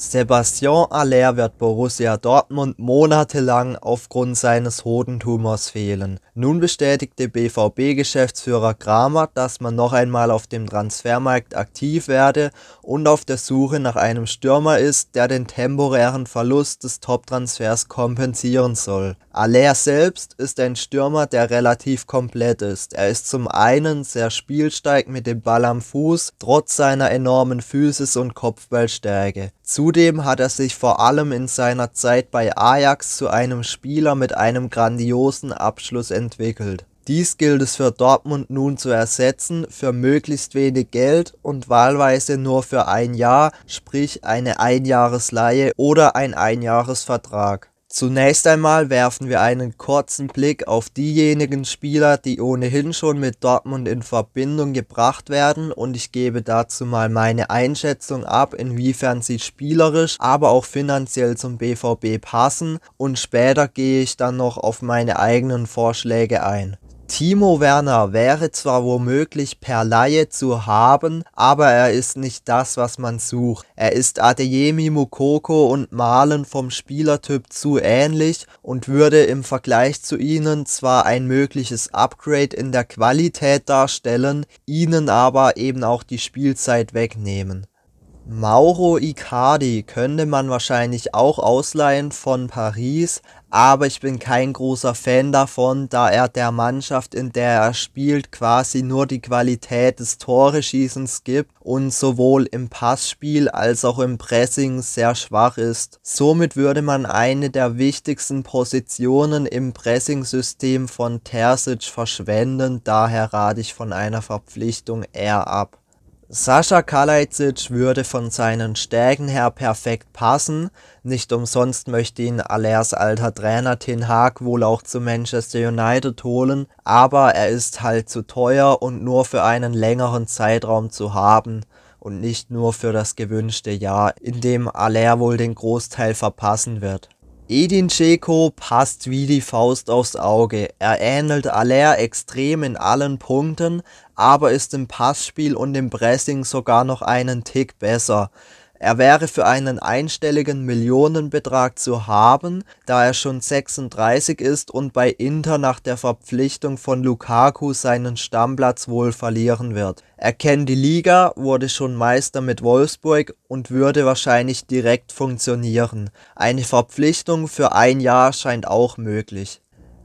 Sebastian Aller wird Borussia Dortmund monatelang aufgrund seines Hodentumors fehlen. Nun bestätigte BVB-Geschäftsführer Kramer, dass man noch einmal auf dem Transfermarkt aktiv werde und auf der Suche nach einem Stürmer ist, der den temporären Verlust des Top-Transfers kompensieren soll. Aller selbst ist ein Stürmer, der relativ komplett ist. Er ist zum einen sehr spielsteig mit dem Ball am Fuß, trotz seiner enormen Physis und Kopfballstärke. Zudem hat er sich vor allem in seiner Zeit bei Ajax zu einem Spieler mit einem grandiosen Abschluss entwickelt. Dies gilt es für Dortmund nun zu ersetzen, für möglichst wenig Geld und wahlweise nur für ein Jahr, sprich eine Einjahresleihe oder ein Einjahresvertrag Zunächst einmal werfen wir einen kurzen Blick auf diejenigen Spieler, die ohnehin schon mit Dortmund in Verbindung gebracht werden und ich gebe dazu mal meine Einschätzung ab, inwiefern sie spielerisch, aber auch finanziell zum BVB passen und später gehe ich dann noch auf meine eigenen Vorschläge ein. Timo Werner wäre zwar womöglich per Laie zu haben, aber er ist nicht das, was man sucht. Er ist Adeyemi Mukoko und Malen vom Spielertyp zu ähnlich und würde im Vergleich zu ihnen zwar ein mögliches Upgrade in der Qualität darstellen, ihnen aber eben auch die Spielzeit wegnehmen. Mauro Icardi könnte man wahrscheinlich auch ausleihen von Paris, aber ich bin kein großer Fan davon, da er der Mannschaft, in der er spielt, quasi nur die Qualität des Tore-Schießens gibt und sowohl im Passspiel als auch im Pressing sehr schwach ist. Somit würde man eine der wichtigsten Positionen im Pressing-System von Terzic verschwenden, daher rate ich von einer Verpflichtung eher ab. Sascha Kalajdzic würde von seinen Stärken her perfekt passen. Nicht umsonst möchte ihn Alers alter Trainer Ten Haag wohl auch zu Manchester United holen, aber er ist halt zu teuer und nur für einen längeren Zeitraum zu haben und nicht nur für das gewünschte Jahr, in dem Aller wohl den Großteil verpassen wird. Edin Dzeko passt wie die Faust aufs Auge. Er ähnelt Aller extrem in allen Punkten, aber ist im Passspiel und im Pressing sogar noch einen Tick besser. Er wäre für einen einstelligen Millionenbetrag zu haben, da er schon 36 ist und bei Inter nach der Verpflichtung von Lukaku seinen Stammplatz wohl verlieren wird. Er kennt die Liga, wurde schon Meister mit Wolfsburg und würde wahrscheinlich direkt funktionieren. Eine Verpflichtung für ein Jahr scheint auch möglich.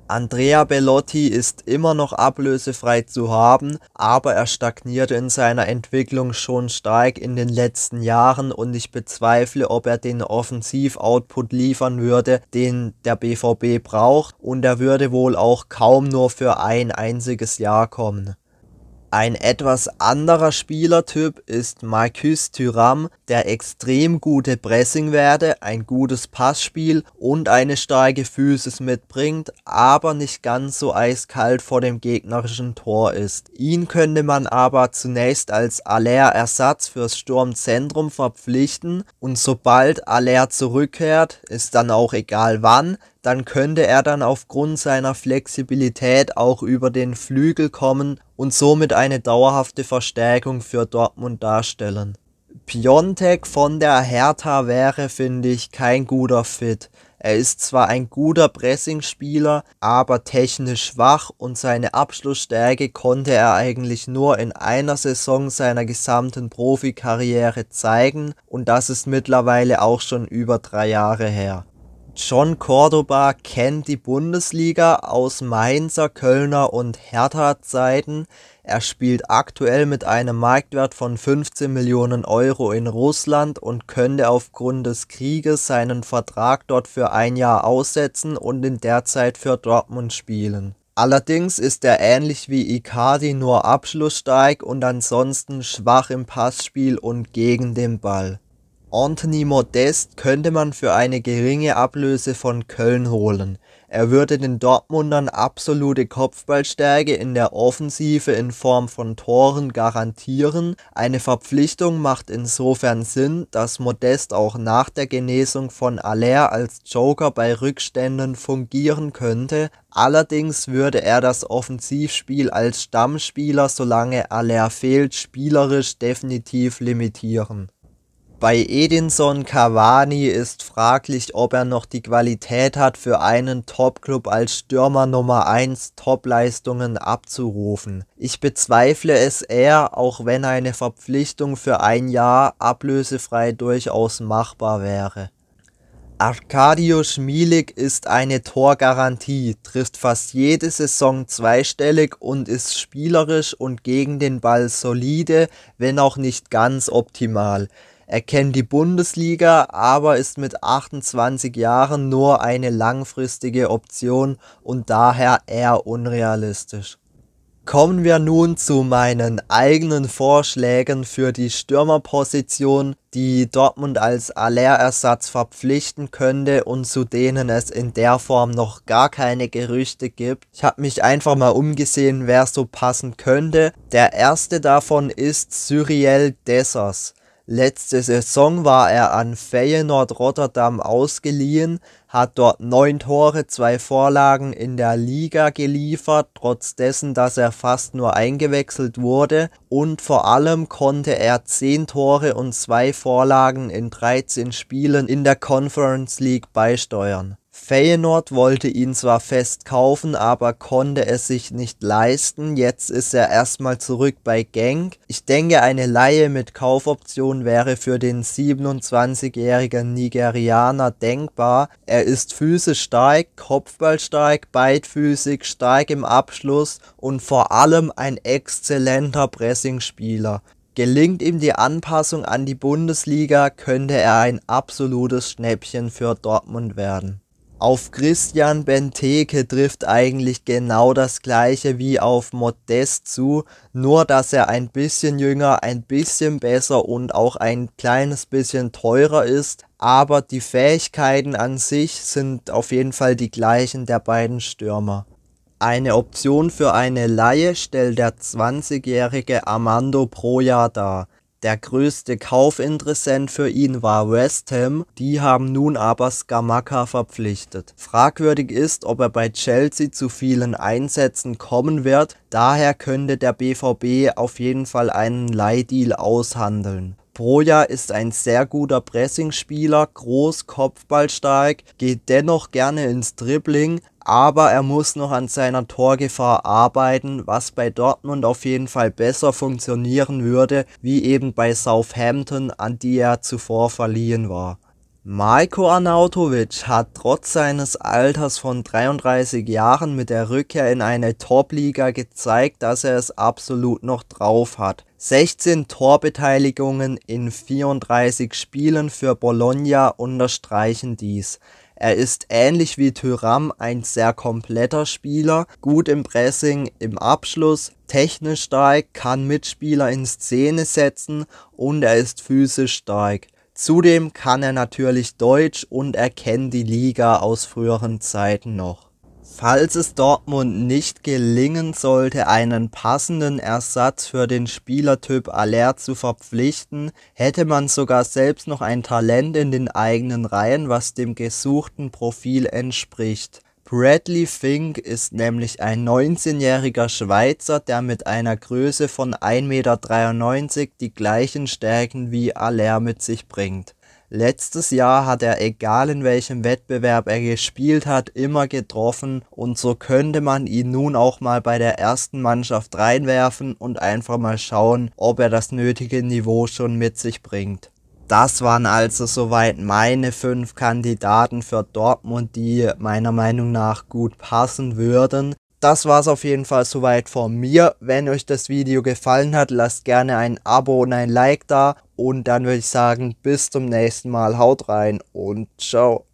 Andrea Bellotti ist immer noch ablösefrei zu haben, aber er stagnierte in seiner Entwicklung schon stark in den letzten Jahren und ich bezweifle, ob er den Offensiv-Output liefern würde, den der BVB braucht und er würde wohl auch kaum nur für ein einziges Jahr kommen. Ein etwas anderer Spielertyp ist Marcus Thuram, der extrem gute Pressingwerte, ein gutes Passspiel und eine starke Physis mitbringt, aber nicht ganz so eiskalt vor dem gegnerischen Tor ist. Ihn könnte man aber zunächst als Aller-Ersatz fürs Sturmzentrum verpflichten und sobald Aller zurückkehrt, ist dann auch egal wann, dann könnte er dann aufgrund seiner Flexibilität auch über den Flügel kommen und somit eine dauerhafte Verstärkung für Dortmund darstellen. Piontek von der Hertha wäre, finde ich, kein guter Fit. Er ist zwar ein guter Pressingspieler, aber technisch schwach und seine Abschlussstärke konnte er eigentlich nur in einer Saison seiner gesamten Profikarriere zeigen und das ist mittlerweile auch schon über drei Jahre her. John Cordoba kennt die Bundesliga aus Mainzer, Kölner und Hertha Zeiten. Er spielt aktuell mit einem Marktwert von 15 Millionen Euro in Russland und könnte aufgrund des Krieges seinen Vertrag dort für ein Jahr aussetzen und in der Zeit für Dortmund spielen. Allerdings ist er ähnlich wie Icardi nur abschlussstark und ansonsten schwach im Passspiel und gegen den Ball. Anthony Modest könnte man für eine geringe Ablöse von Köln holen. Er würde den Dortmundern absolute Kopfballstärke in der Offensive in Form von Toren garantieren. Eine Verpflichtung macht insofern Sinn, dass Modest auch nach der Genesung von Aller als Joker bei Rückständen fungieren könnte. Allerdings würde er das Offensivspiel als Stammspieler, solange Aller fehlt, spielerisch definitiv limitieren. Bei Edinson Cavani ist fraglich, ob er noch die Qualität hat, für einen Top-Club als Stürmer Nummer 1 Top-Leistungen abzurufen. Ich bezweifle es eher, auch wenn eine Verpflichtung für ein Jahr ablösefrei durchaus machbar wäre. Arkadio Schmielig ist eine Torgarantie, trifft fast jede Saison zweistellig und ist spielerisch und gegen den Ball solide, wenn auch nicht ganz optimal. Er kennt die Bundesliga, aber ist mit 28 Jahren nur eine langfristige Option und daher eher unrealistisch. Kommen wir nun zu meinen eigenen Vorschlägen für die Stürmerposition, die Dortmund als Allerersatz verpflichten könnte und zu denen es in der Form noch gar keine Gerüchte gibt. Ich habe mich einfach mal umgesehen, wer so passen könnte. Der erste davon ist Cyriel Dessers. Letzte Saison war er an Feyenoord Rotterdam ausgeliehen, hat dort neun Tore, zwei Vorlagen in der Liga geliefert, trotz dessen, dass er fast nur eingewechselt wurde und vor allem konnte er zehn Tore und zwei Vorlagen in 13 Spielen in der Conference League beisteuern. Feyenoord wollte ihn zwar fest kaufen, aber konnte es sich nicht leisten. Jetzt ist er erstmal zurück bei Genk. Ich denke, eine Laie mit Kaufoption wäre für den 27-jährigen Nigerianer denkbar. Er ist physisch stark, kopfballstark, beidfüßig, stark im Abschluss und vor allem ein exzellenter Pressingspieler. Gelingt ihm die Anpassung an die Bundesliga, könnte er ein absolutes Schnäppchen für Dortmund werden auf Christian Benteke trifft eigentlich genau das gleiche wie auf Modest zu, nur dass er ein bisschen jünger, ein bisschen besser und auch ein kleines bisschen teurer ist, aber die Fähigkeiten an sich sind auf jeden Fall die gleichen der beiden Stürmer. Eine Option für eine Laie stellt der 20-jährige Armando Proja dar. Der größte Kaufinteressent für ihn war West Ham, die haben nun aber Skamaka verpflichtet. Fragwürdig ist, ob er bei Chelsea zu vielen Einsätzen kommen wird, daher könnte der BVB auf jeden Fall einen Leihdeal aushandeln. Broja ist ein sehr guter Pressingspieler, groß, kopfballstark, geht dennoch gerne ins Dribbling, aber er muss noch an seiner Torgefahr arbeiten, was bei Dortmund auf jeden Fall besser funktionieren würde, wie eben bei Southampton, an die er zuvor verliehen war. Marco Arnautovic hat trotz seines Alters von 33 Jahren mit der Rückkehr in eine top gezeigt, dass er es absolut noch drauf hat. 16 Torbeteiligungen in 34 Spielen für Bologna unterstreichen dies. Er ist ähnlich wie Thuram ein sehr kompletter Spieler, gut im Pressing, im Abschluss, technisch stark, kann Mitspieler in Szene setzen und er ist physisch stark. Zudem kann er natürlich Deutsch und er kennt die Liga aus früheren Zeiten noch. Falls es Dortmund nicht gelingen sollte, einen passenden Ersatz für den Spielertyp Aller zu verpflichten, hätte man sogar selbst noch ein Talent in den eigenen Reihen, was dem gesuchten Profil entspricht. Bradley Fink ist nämlich ein 19-jähriger Schweizer, der mit einer Größe von 1,93 Meter die gleichen Stärken wie Aller mit sich bringt. Letztes Jahr hat er, egal in welchem Wettbewerb er gespielt hat, immer getroffen und so könnte man ihn nun auch mal bei der ersten Mannschaft reinwerfen und einfach mal schauen, ob er das nötige Niveau schon mit sich bringt. Das waren also soweit meine fünf Kandidaten für Dortmund, die meiner Meinung nach gut passen würden. Das war's auf jeden Fall soweit von mir. Wenn euch das Video gefallen hat, lasst gerne ein Abo und ein Like da. Und dann würde ich sagen, bis zum nächsten Mal. Haut rein und ciao.